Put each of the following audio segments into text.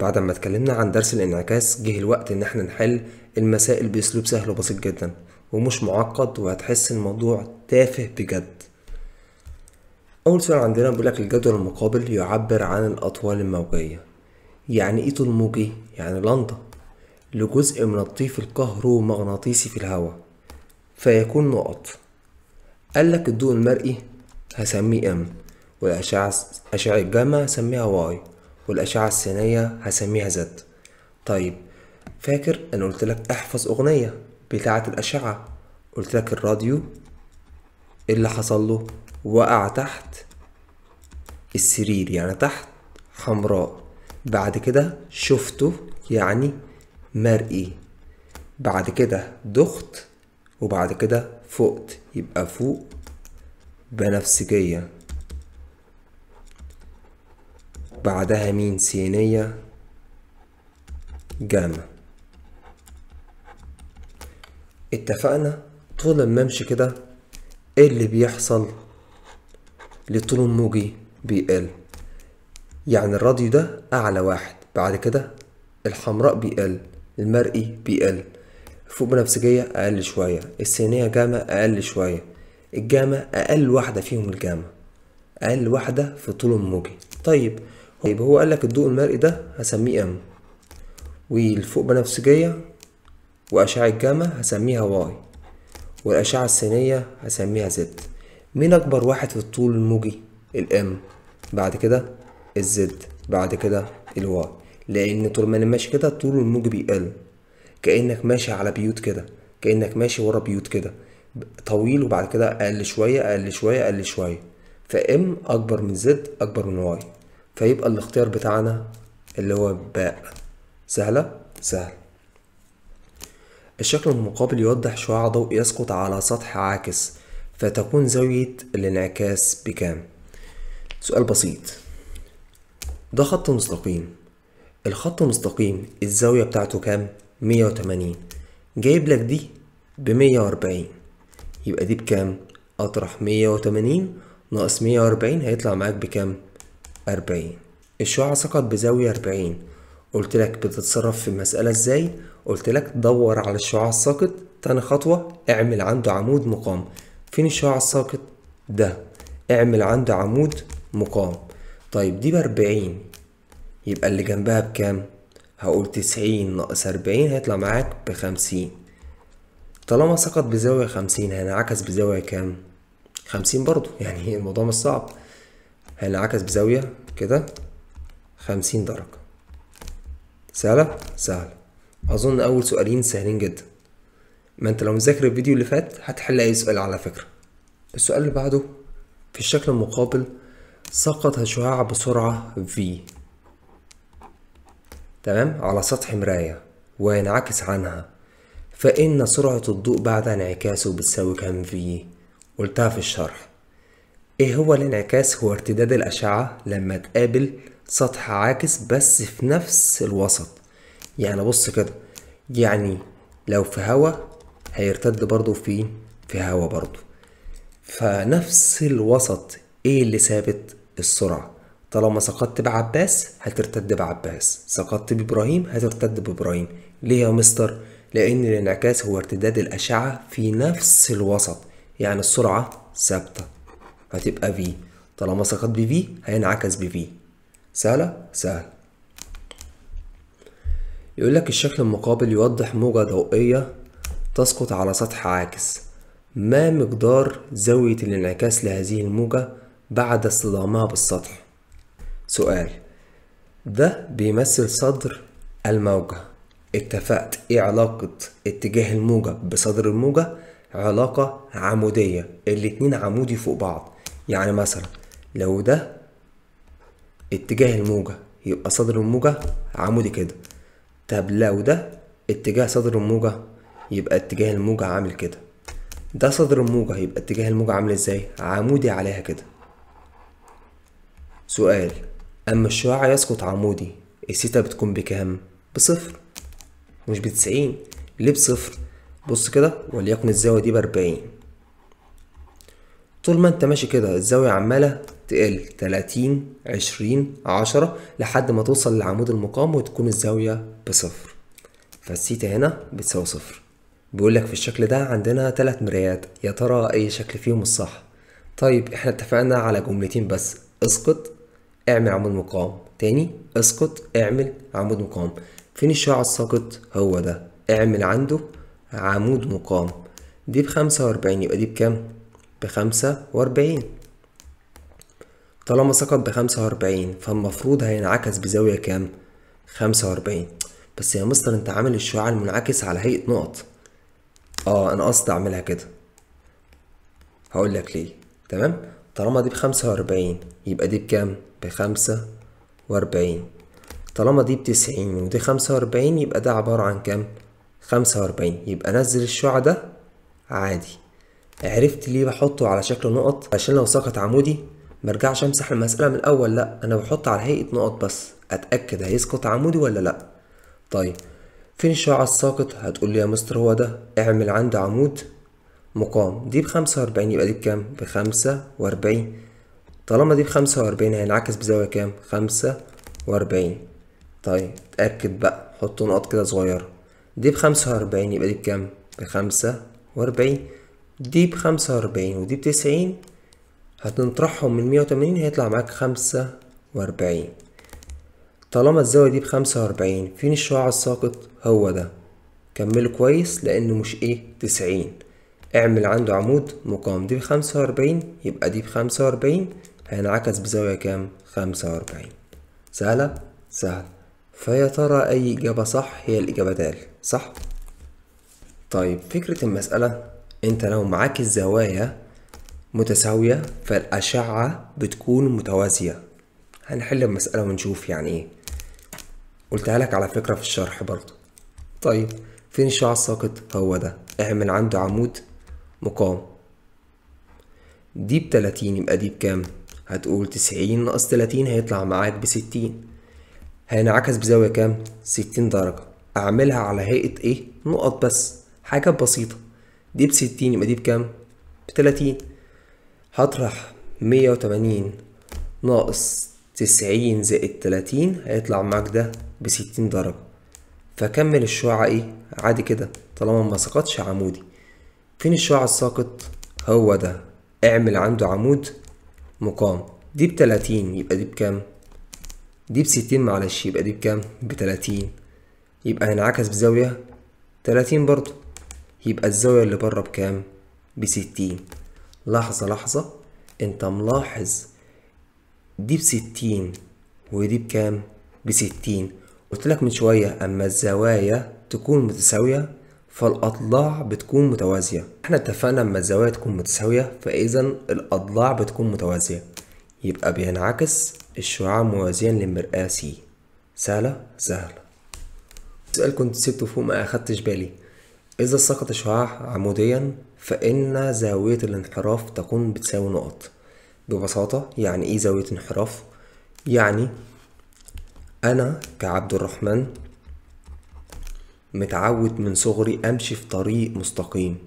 بعد ما اتكلمنا عن درس الانعكاس جه الوقت ان احنا نحل المسائل باسلوب سهل وبسيط جدا ومش معقد وهتحس الموضوع تافه بجد اول سؤال عندنا بيقولك الجدول المقابل يعبر عن الاطوال الموجيه يعني ايه طول موجي يعني لندا لجزء من الطيف الكهرومغناطيسي في الهواء فيكون نقط قالك الضوء المرئي هسميه ام والأشعة أشعة الجاما هسميها واي والأشعة السينية هسميها زد طيب فاكر أنا قلت لك احفظ أغنية بتاعة الأشعة قلت لك الراديو اللي حصل له وقع تحت السرير يعني تحت حمراء بعد كده شفته يعني مرئي بعد كده دخت وبعد كده فقت يبقى فوق بنفسجية بعدها مين سينية جاما اتفقنا طول ما امشي كده ايه اللي بيحصل لطول الموجي بيقل يعني الراديو ده اعلى واحد بعد كده الحمراء بيقل المرئي بيقل فوق بنفسجية اقل شوية السينية جاما اقل شوية الجاما اقل واحدة فيهم الجاما اقل واحدة في طول الموجي طيب طيب هو قالك الضوء المرئي ده هسميه ام والفوق بنفسجية وأشعة جاما هسميها واي والأشعة السينية هسميها زد مين أكبر واحد في الطول الموجي الام بعد كده الزد بعد كده الواي لأن طول ما أنا ماشي كده الطول الموجي بيقل كأنك ماشي على بيوت كده كأنك ماشي ورا بيوت كده طويل وبعد كده أقل شوية أقل شوية أقل شوية فإم أكبر من زد أكبر من واي فيبقى الاختيار بتاعنا اللي هو باء سهلة سهل الشكل المقابل يوضح شعاع ضوء يسقط على سطح عاكس فتكون زاوية الانعكاس بكام سؤال بسيط ده خط مستقيم الخط مستقيم الزاوية بتاعته كام 180 جايب لك دي ب 140 يبقى دي بكام اطرح 180 ناقص 140 هيطلع معاك بكام أربعين الشعاع سقط بزاوية أربعين قلت لك بتتصرف في المسألة ازاي قلت لك دور على الشعاع الساقط تاني خطوة اعمل عنده عمود مقام فين الشعاع الساقط ده اعمل عنده عمود مقام طيب دي بأربعين يبقى اللي جنبها بكام هقول تسعين ناقص أربعين هيطلع معاك بخمسين طالما سقط بزاوية خمسين هينعكس بزاوية كام خمسين برضو يعني الموضوع مش صعب هينعكس بزاوية كده خمسين درجة سهلة؟ سهلة أظن أول سؤالين سهلين جدا ما أنت لو مذاكر الفيديو اللي فات هتحل أي سؤال على فكرة السؤال اللي بعده في الشكل المقابل سقط شعاع بسرعة V تمام على سطح مراية وينعكس عنها فإن سرعة الضوء بعد انعكاسه بتساوي كام V قلتها في الشرح ايه هو الانعكاس هو ارتداد الأشعة لما تقابل سطح عاكس بس في نفس الوسط يعني بص كده يعني لو في هوا هيرتد برضو في في هوا برضو فنفس الوسط ايه اللي ثابت السرعة طالما سقطت بعباس هترتد بعباس سقطت بإبراهيم هترتد بإبراهيم ليه يا مستر لأن الانعكاس هو ارتداد الأشعة في نفس الوسط يعني السرعة ثابتة هتبقى في طالما سقط في هينعكس في سهلة سهل يقول لك الشكل المقابل يوضح موجة ضوئية تسقط على سطح عاكس ما مقدار زاوية الانعكاس لهذه الموجة بعد اصطدامها بالسطح سؤال ده بيمثل صدر الموجة اتفقت ايه علاقة اتجاه الموجة بصدر الموجة علاقة عمودية الاتنين عمودي فوق بعض يعني مثلا لو ده اتجاه الموجة يبقى صدر الموجة عمودي كده طب لو ده اتجاه صدر الموجة يبقى اتجاه الموجة عامل كده ده صدر الموجة يبقى اتجاه الموجة عامل ازاي عمودي عليها كده سؤال أما الشعاع يسقط عمودي الثيتا بتكون بكام؟ بصفر مش بتسعين ليه بصفر؟ بص كده وليكن الزاوية دي بأربعين طول ما انت ماشي كده الزاوية عمالة تقل 30 20 10 لحد ما توصل لعمود المقام وتكون الزاوية بصفر فالسيتا هنا بتساوي صفر بيقولك في الشكل ده عندنا تلات مرايات يا ترى اي شكل فيهم الصح طيب احنا اتفقنا على جملتين بس اسقط اعمل عمود مقام تاني اسقط اعمل عمود مقام فين الشعاع الساقط هو ده اعمل عنده عمود مقام دي بخمسة وأربعين يبقى دي بكام بخمسة وأربعين طالما سقط بخمسة وأربعين فالمفروض هينعكس بزاوية كام؟ خمسة وأربعين بس يا مستر انت عامل الشعاع المنعكس على هيئة نقط اه انا قصدي اعملها كده هقول لك ليه تمام طالما دي بخمسة وأربعين يبقى دي بكام؟ بخمسة وأربعين طالما دي بتسعين ودي خمسة وأربعين يبقى ده عبارة عن كام؟ خمسة وأربعين يبقى نزل الشعاع ده عادي عرفت ليه بحطه على شكل نقط عشان لو سقط عمودي مرجعش امسح المسألة من الأول لأ أنا بحط على هيئة نقط بس أتأكد هيسقط عمودي ولا لأ طيب فين الشعاع الساقط هتقول لي يا مستر هو ده اعمل عند عمود مقام دي بخمسة وأربعين يبقى دي بكام بخمسة وأربعين طالما دي بخمسة وأربعين هينعكس بزاوية كام خمسة وأربعين طيب اتأكد بقى حط نقط كده صغيرة دي بخمسة وأربعين يبقى دي بكام بخمسة وأربعين دي بخمسة وأربعين ودي بتسعين هتنطرحهم من مية وتمانين هيطلع معاك خمسة وأربعين طالما الزاوية دي بخمسة وأربعين فين الشعاع الساقط هو ده كمله كويس لأنه مش إيه تسعين اعمل عنده عمود مقام دي بخمسة وأربعين يبقى دي بخمسة وأربعين هينعكس بزاوية كام خمسة وأربعين سهلة سهلة فيا ترى أي إجابة صح هي الإجابة د صح؟ طيب فكرة المسألة انت لو معاك الزوايا متساوية فالأشعة بتكون متوازية هنحل المسألة ونشوف يعني ايه قلتها لك على فكرة في الشرح برضه طيب فين الشعاع الساقط هو ده اعمل عنده عمود مقام دي بتلاتين يبقى دي بكام هتقول تسعين ناقص تلاتين هيطلع معاك بستين هينعكس بزاوية كام ستين درجة اعملها على هيئة ايه نقط بس حاجة بسيطة دي بستين يبقى دي بكام بتلاتين هطرح مية وتمانين ناقص تسعين زائد تلاتين هيطلع معاك ده بستين درجة فكمل الشعاع ايه عادي كده طالما ما سقطش عمودي فين الشعاع الساقط هو ده اعمل عنده عمود مقام دي بتلاتين يبقى دي بكام دي بستين معلش يبقى دي بكام بتلاتين يبقى هينعكس بزاوية تلاتين برضه يبقى الزاوية اللي بره بكام بستين لحظة لحظة انت ملاحظ دي بستين ودي بكام بستين قلت لك من شوية اما الزوايا تكون متساوية فالاضلاع بتكون متوازية احنا اتفقنا اما الزوايا تكون متساوية فاذا الاضلاع بتكون متوازية يبقى بينعكس الشعاع موازيا للمرآة سي سهلة سهلة سؤال كنت سبته فوق ما اخدتش بالي إذا سقط الشعاع عموديا فإن زاوية الانحراف تكون بتساوي نقط ببساطة يعني إيه زاوية انحراف؟ يعني أنا كعبد الرحمن متعود من صغري أمشي في طريق مستقيم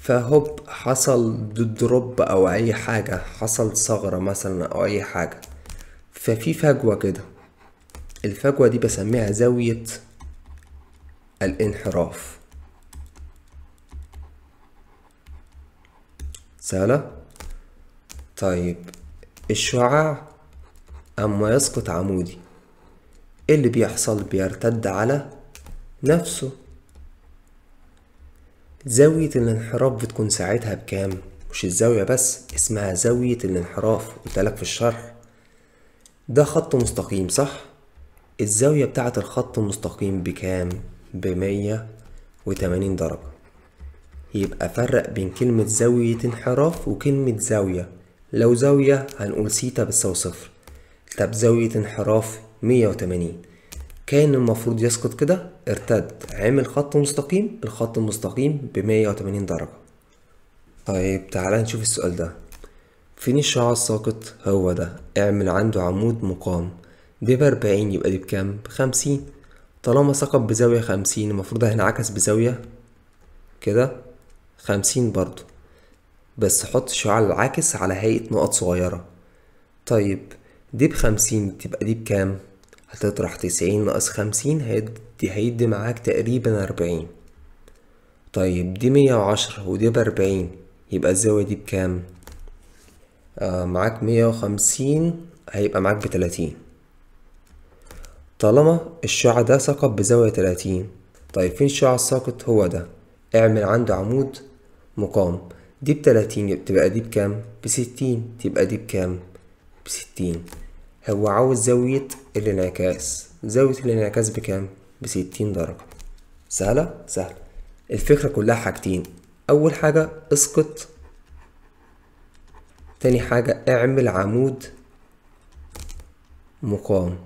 فهوب حصل دروب أو أي حاجة حصل ثغرة مثلا أو أي حاجة ففي فجوة كده الفجوة دي بسميها زاوية الانحراف سهلة طيب الشعاع أما يسقط عمودي إيه اللي بيحصل بيرتد على نفسه زاوية الانحراف بتكون ساعتها بكام مش الزاوية بس اسمها زاوية الانحراف قلتلك في الشرح ده خط مستقيم صح الزاوية بتاعة الخط المستقيم بكام بمية وتمانين درجة يبقى فرق بين كلمة زاوية انحراف وكلمة زاوية لو زاوية هنقول سيتا بتساوي صفر طب زاوية انحراف مية وتمانين كان المفروض يسقط كده ارتد عمل خط مستقيم الخط المستقيم بمية وتمانين درجة طيب تعالى نشوف السؤال ده فين الشعاع الساقط هو ده اعمل عنده عمود مقام دي بأربعين يبقى دي بكام بخمسين طالما ثقب بزاوية خمسين المفروض هينعكس بزاوية كده خمسين برضو بس حط شعاع العاكس على هيئة نقط صغيرة طيب دي بخمسين تبقى دي بكام؟ هتطرح تسعين ناقص خمسين هيدي هيدي معاك تقريبا أربعين طيب دي مية وعشرة ودي بأربعين يبقى الزاوية دي بكام؟ آه معاك مية وخمسين هيبقى معاك بتلاتين طالما الشعاع ده سقط بزاوية 30 طيب فين الشعاع الساقط هو ده اعمل عنده عمود مقام دي بتلاتين تبقى دي بكام بستين تبقى دي بكام بستين هو عاوز زاوية الانعكاس زاوية الانعكاس بكام بستين درجة سهلة سهلة الفكرة كلها حاجتين أول حاجة اسقط تاني حاجة اعمل عمود مقام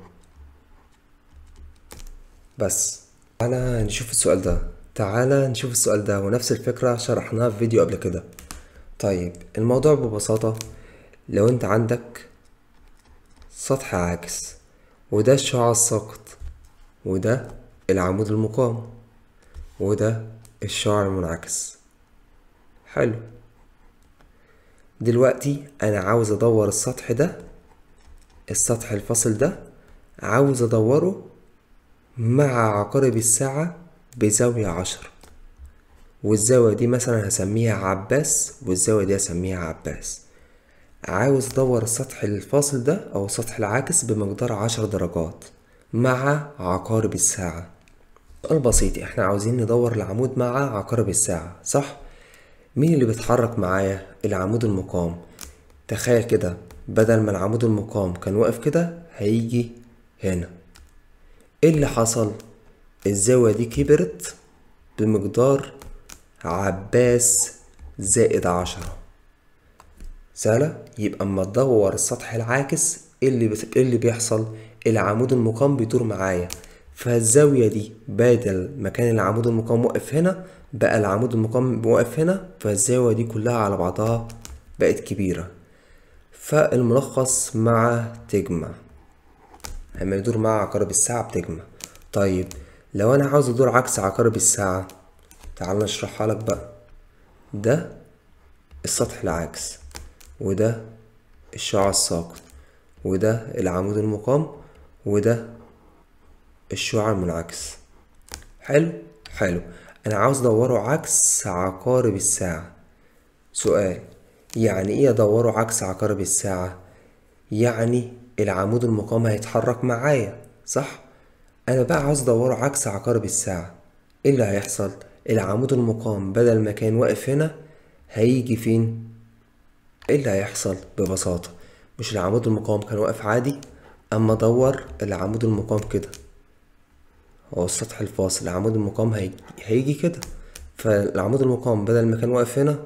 بس تعالى نشوف السؤال ده تعالى نشوف السؤال ده ونفس الفكرة شرحناها في فيديو قبل كده طيب الموضوع ببساطة لو انت عندك سطح عاكس وده الشعاع الساقط وده العمود المقام وده الشعاع المنعكس حلو دلوقتي انا عاوز ادور السطح ده السطح الفاصل ده عاوز ادوره مع عقارب الساعة بزاوية عشرة والزاوية دي مثلا هسميها عباس والزاوية دي هسميها عباس عاوز ادور السطح الفاصل ده او السطح العاكس بمقدار عشر درجات مع عقارب الساعة سؤال بسيط احنا عاوزين ندور العمود مع عقارب الساعة صح؟ مين اللي بيتحرك معايا؟ العمود المقام تخيل كده بدل ما العمود المقام كان واقف كده هيجي هنا ايه اللي حصل الزاوية دي كبرت بمقدار عباس زائد عشرة سهلة يبقى اما تدور السطح العاكس ايه اللي, بت... إيه اللي بيحصل العمود المقام بيدور معايا فالزاوية دي بدل ما كان العمود المقام واقف هنا بقى العمود المقام واقف هنا فالزاوية دي كلها على بعضها بقت كبيرة فالملخص مع تجمع اما يدور مع عقارب الساعة بتجمع طيب لو انا عاوز ادور عكس عقارب الساعة تعال نشرحها لك بقى ده السطح العكس وده الشعاع الساقط وده العمود المقام وده الشعاع المنعكس حلو حلو انا عاوز ادوره عكس عقارب الساعة سؤال يعني ايه ادوره عكس عقارب الساعة يعني العمود المقام هيتحرك معايا صح انا بقى عاوز ادوره عكس عقارب الساعه ايه اللي هيحصل العمود المقام بدل ما كان واقف هنا هيجي فين ايه اللي هيحصل ببساطه مش العمود المقام كان واقف عادي اما ادور العمود المقام كده هو السطح الفاصل العمود المقام هيجي, هيجي كده فالعمود المقام بدل ما كان واقف هنا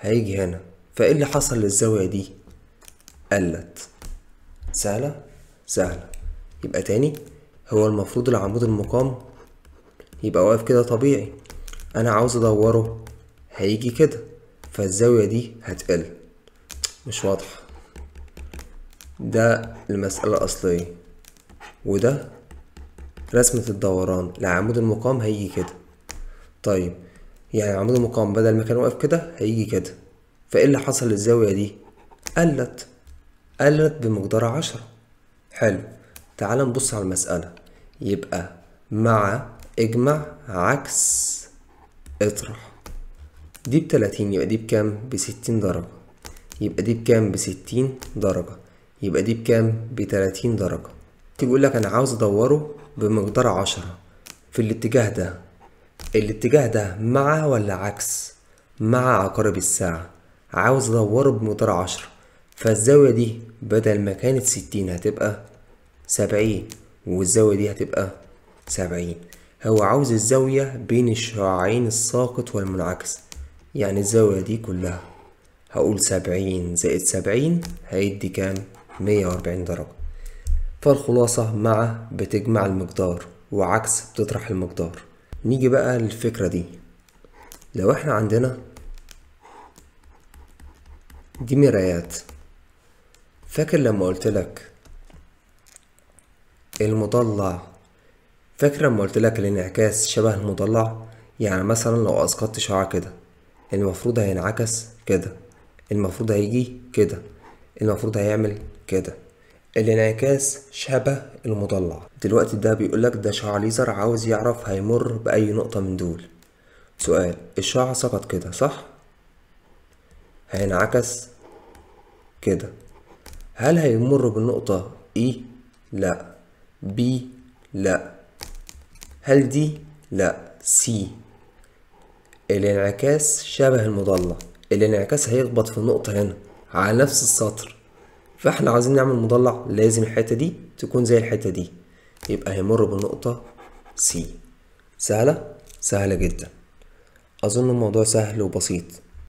هيجي هنا فايه اللي حصل للزاويه دي قلت سهلة سهلة يبقى تاني هو المفروض العمود المقام يبقى واقف كده طبيعي انا عاوز ادوره هيجي كده فالزاوية دي هتقل مش واضحة ده المسألة الأصلية وده رسمة الدوران لعمود المقام هيجي كده طيب يعني عمود المقام بدل ما كان واقف كده هيجي كده فايه اللي حصل للزاوية دي قلت قلت بمقدار عشرة حلو تعال نبص على المسألة يبقى مع اجمع عكس اطرح دي بتلاتين يبقى دي بكام بستين درجة يبقى دي بكام بستين درجة يبقى دي بكام بتلاتين درجة تقول لك انا عاوز ادوره بمقدار عشرة في الاتجاه ده الاتجاه ده مع ولا عكس مع عقارب الساعة عاوز ادوره بمقدار عشرة فالزاوية دي بدل ما كانت ستين هتبقى سبعين والزاوية دي هتبقى سبعين هو عاوز الزاوية بين الشعاعين الساقط والمنعكس يعني الزاوية دي كلها هقول سبعين زائد سبعين هيدي كام مية وأربعين درجة فالخلاصة مع بتجمع المقدار وعكس بتطرح المقدار نيجي بقى للفكرة دي لو احنا عندنا دي مرايات فاكر لما قلت لك المضلع فاكر لما قلت لك الانعكاس شبه المضلع يعني مثلا لو اسقطت شعاع كده المفروض هينعكس كده المفروض هيجي كده المفروض هيعمل كده الانعكاس شبه المضلع دلوقتي ده بيقولك ده شعاع ليزر عاوز يعرف هيمر بأي نقطة من دول سؤال الشعاع سقط كده صح؟ هينعكس كده هل هيمر بالنقطة إي؟ لا بي؟ لا هل دي؟ لا سي الانعكاس شبه المظلة الانعكاس هيخبط في النقطة هنا على نفس السطر فاحنا عايزين نعمل مضلع لازم الحتة دي تكون زي الحتة دي يبقى هيمر بالنقطة سي سهلة؟ سهلة جدا أظن الموضوع سهل وبسيط